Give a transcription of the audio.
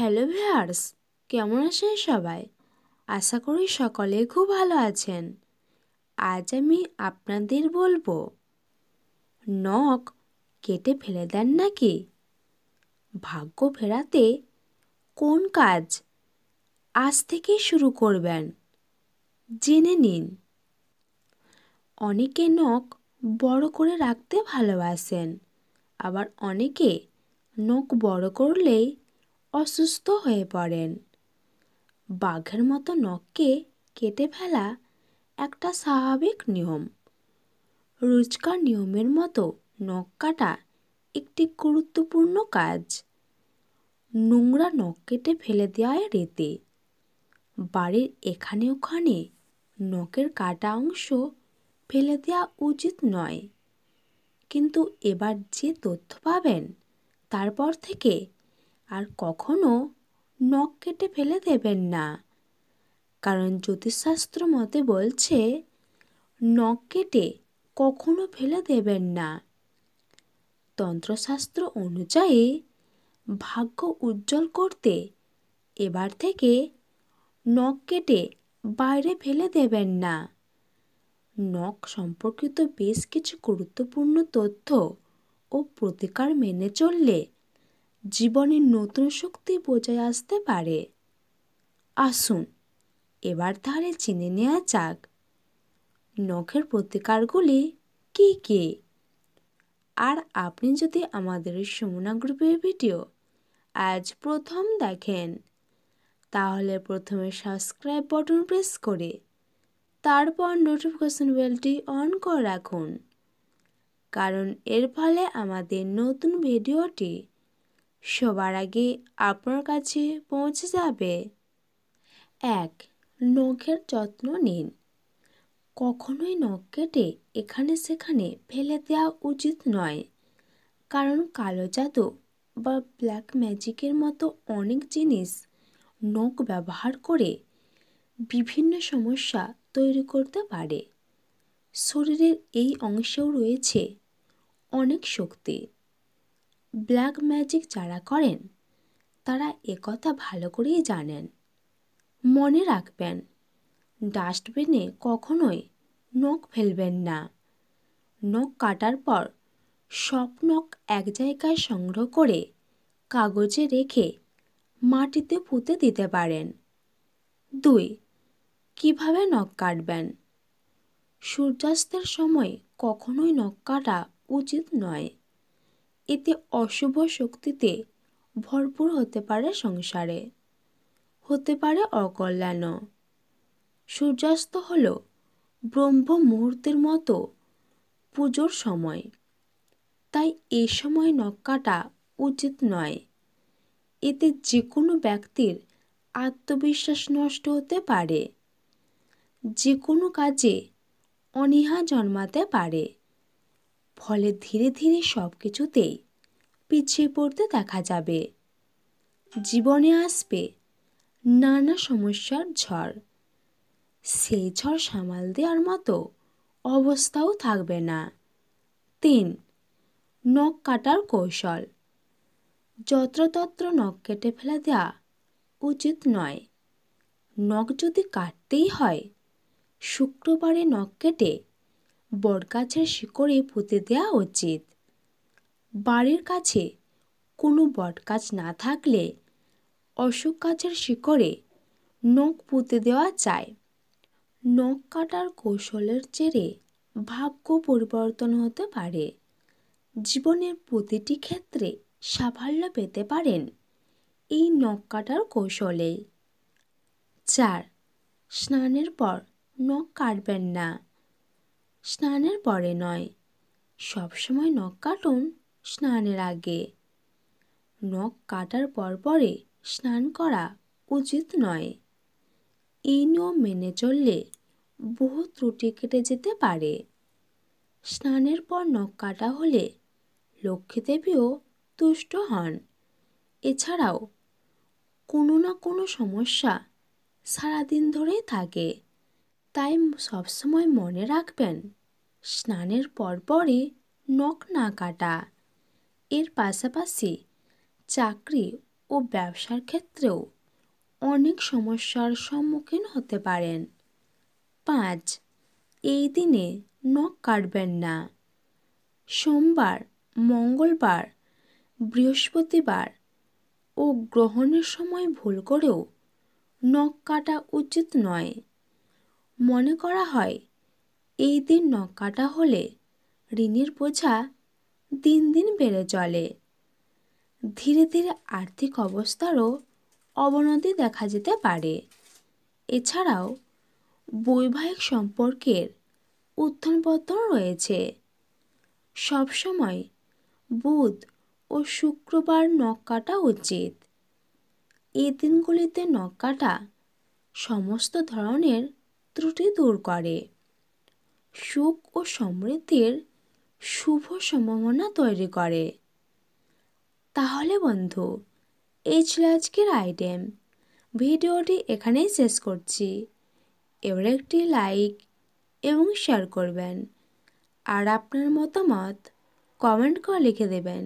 hello viewers কেমন আছেন সবাই আশা করি সকলে খুব ভালো আছেন আজ আমি আপনাদের বলবো নখ কেটে ফেলে দেন নাকি ভাগ্য ফেরাতে কোন কাজ আজ থেকে শুরু করবেন জেনে নিন অনেকে নখ বড় করে রাখতে ভালোবাসেন আবার অনেকে নখ বড় করলেই অসুস্থ হয়ে পড়েন বাঘের মতো নখকে কেটে ফেলা একটা স্বাভাবিক নিয়ম রোজকার নিয়মের মতো নখ কাটা একটি গুরুত্বপূর্ণ কাজ নোংরা নখ কেটে ফেলে দেওয়ায় রেতে বাড়ির এখানে ওখানে নখের কাটা অংশ ফেলে দেওয়া উচিত নয় কিন্তু এবার যে তথ্য পাবেন তারপর থেকে আর কখনও নখ কেটে ফেলে দেবেন না কারণ জ্যোতিষশাস্ত্র মতে বলছে নখ কেটে কখনো ফেলে দেবেন না তন্ত্রশাস্ত্র অনুযায়ী ভাগ্য উজ্জ্বল করতে এবার থেকে নখ কেটে বাইরে ফেলে দেবেন না নখ সম্পর্কিত বেশ কিছু গুরুত্বপূর্ণ তথ্য ও প্রতিকার মেনে চললে জীবনের নতুন শক্তি বজায় আসতে পারে আসুন এবার তাহলে চিনে নেওয়া যাক নখের প্রতিকারগুলি কি কি আর আপনি যদি আমাদের সমুনা গ্রুপের ভিডিও আজ প্রথম দেখেন তাহলে প্রথমে সাবস্ক্রাইব বাটন প্রেস করে তারপর নোটিফিকেশন বেলটি অন করে রাখুন কারণ এর ফলে আমাদের নতুন ভিডিওটি সবার আগে আপনার কাছে পৌঁছে যাবে এক নখের যত্ন নিন কখনোই নখ কেটে এখানে সেখানে ফেলে দেওয়া উচিত নয় কারণ কালো জাদু বা ব্ল্যাক ম্যাজিকের মতো অনেক জিনিস নখ ব্যবহার করে বিভিন্ন সমস্যা তৈরি করতে পারে শরীরের এই অংশেও রয়েছে অনেক শক্তি ব্ল্যাক ম্যাজিক যারা করেন তারা একথা ভালো করেই জানেন মনে রাখবেন ডাস্টবিনে কখনোই নখ ফেলবেন না নখ কাটার পর সব নখ এক জায়গায় সংগ্রহ করে কাগজে রেখে মাটিতে পুঁতে দিতে পারেন দুই কিভাবে নখ কাটবেন সূর্যাস্তের সময় কখনোই নখ কাটা উচিত নয় এতে অশুভ শক্তিতে ভরপুর হতে পারে সংসারে হতে পারে অকল্যাণও সূর্যাস্ত হল ব্রহ্ম মুহূর্তের মতো পুজোর সময় তাই এ সময় নক্কাটা উচিত নয় এতে যে কোনো ব্যক্তির আত্মবিশ্বাস নষ্ট হতে পারে যে কোনো কাজে অনীহা জন্মাতে পারে ফলে ধীরে ধীরে সব কিছুতেই পিছিয়ে পড়তে দেখা যাবে জীবনে আসবে নানা সমস্যার ঝড় সেই ঝড় সামাল দেওয়ার মতো অবস্থাও থাকবে না তিন নখ কাটার কৌশল যত্রতত্র নখ কেটে ফেলে দেওয়া উচিত নয় নখ যদি কাটতেই হয় শুক্রবারে নখ কেটে বটগাছের শিকড়ে পুঁতে দেওয়া উচিত বাড়ির কাছে কোনো বটগাছ না থাকলে অশোক গাছের শিকড়ে নখ পুঁতে দেওয়া যায় নখ কাটার কৌশলের জেরে ভাগ্য পরিবর্তন হতে পারে জীবনের প্রতিটি ক্ষেত্রে সাফল্য পেতে পারেন এই নখ কাটার কৌশলে চার স্নানের পর নখ কাটবেন না স্নানের পরে নয় সবসময় নখ কাটুন স্নানের আগে নখ কাটার পর পরে স্নান করা উচিত নয় এই নিয়ম মেনে চললে বহু ত্রুটি কেটে যেতে পারে স্নানের পর নখ কাটা হলে লক্ষ্মীদেবীও তুষ্ট হন এছাড়াও কোনো না কোনো সমস্যা সারাদিন ধরেই থাকে তাই সবসময় মনে রাখবেন স্নানের পরপরই নখ না কাটা এর পাশাপাশি চাকরি ও ব্যবসার ক্ষেত্রেও অনেক সমস্যার সম্মুখীন হতে পারেন পাঁচ এই দিনে নখ কাটবেন না সোমবার মঙ্গলবার বৃহস্পতিবার ও গ্রহণের সময় ভুল করেও নখ কাটা উচিত নয় মনে করা হয় এই দিন নখ কাটা হলে ঋণের বোঝা দিন দিন বেড়ে চলে ধীরে ধীরে আর্থিক অবস্থারও অবনতি দেখা যেতে পারে এছাড়াও বৈবাহিক সম্পর্কের উত্থান পতন রয়েছে সবসময় বুধ ও শুক্রবার নখ কাটা উচিত এই দিনগুলিতে নখ কাটা সমস্ত ধরনের ত্রুটি দূর করে সুখ ও সমৃদ্ধির শুভ সম্ভাবনা তৈরি করে তাহলে বন্ধু এই ছিল আজকের আইটেম ভিডিওটি এখানেই শেষ করছি এবার একটি লাইক এবং শেয়ার করবেন আর আপনার মতামত কমেন্ট করে লিখে দেবেন